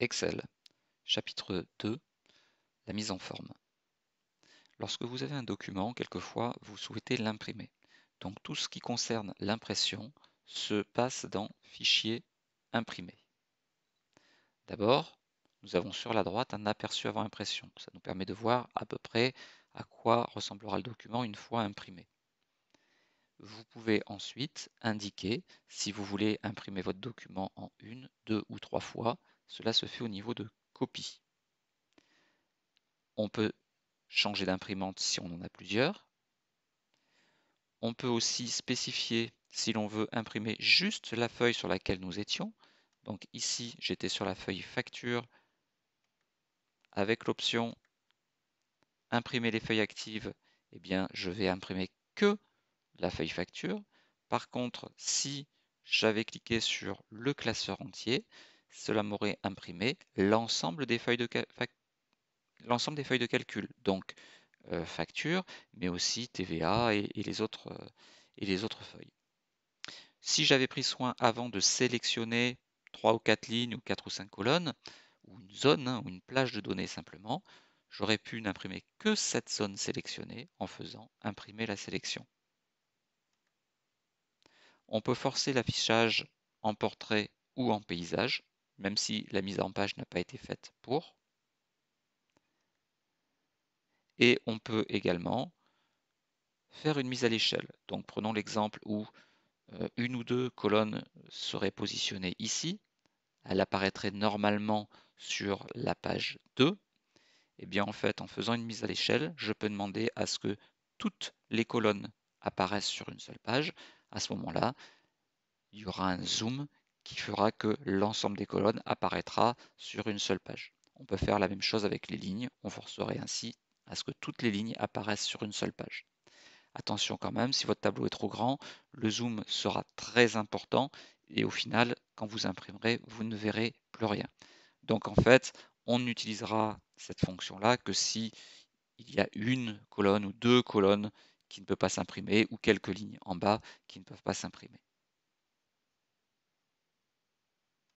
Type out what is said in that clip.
Excel. Chapitre 2 La mise en forme. Lorsque vous avez un document, quelquefois, vous souhaitez l'imprimer. Donc tout ce qui concerne l'impression se passe dans Fichier imprimé. D'abord, nous avons sur la droite un aperçu avant impression. Ça nous permet de voir à peu près à quoi ressemblera le document une fois imprimé pouvez ensuite indiquer si vous voulez imprimer votre document en une, deux ou trois fois. Cela se fait au niveau de copie. On peut changer d'imprimante si on en a plusieurs. On peut aussi spécifier si l'on veut imprimer juste la feuille sur laquelle nous étions. Donc ici, j'étais sur la feuille facture avec l'option imprimer les feuilles actives. Eh bien, je vais imprimer que la feuille facture. Par contre, si j'avais cliqué sur le classeur entier, cela m'aurait imprimé l'ensemble des, feuilles de calcul, donc euh, facture, mais aussi TVA euh, et, les autres, feuilles. Si j'avais pris soin avant de sélectionner 3 ou 4 lignes ou 4 ou 5 colonnes, ou une zone, hein, ou une plage de données simplement, j'aurais pu n'imprimer que cette zone sélectionnée en faisant imprimer la sélection. On peut forcer l'affichage en portrait ou en paysage, même si la mise en page n'a pas été faite pour. Et on peut également faire une mise à l'échelle. Donc prenons l'exemple où euh, une ou deux colonnes seraient positionnées ici. Elle apparaîtrait normalement sur la page 2. Et eh bien en fait, en faisant une mise à l'échelle, je peux demander à ce que toutes les colonnes apparaissent sur une seule page, à ce moment-là, il y aura un zoom qui fera que l'ensemble des colonnes apparaîtra sur une seule page. On peut faire la même chose avec les lignes, on forcerait ainsi à ce que toutes les lignes apparaissent sur une seule page. Attention quand même, si votre tableau est trop grand, le zoom sera très important et au final, quand vous imprimerez, vous ne verrez plus rien. Donc en fait, on n'utilisera cette fonction-là que si il y a une colonne ou deux colonnes qui ne peut pas s'imprimer ou quelques lignes en bas qui ne peuvent pas s'imprimer.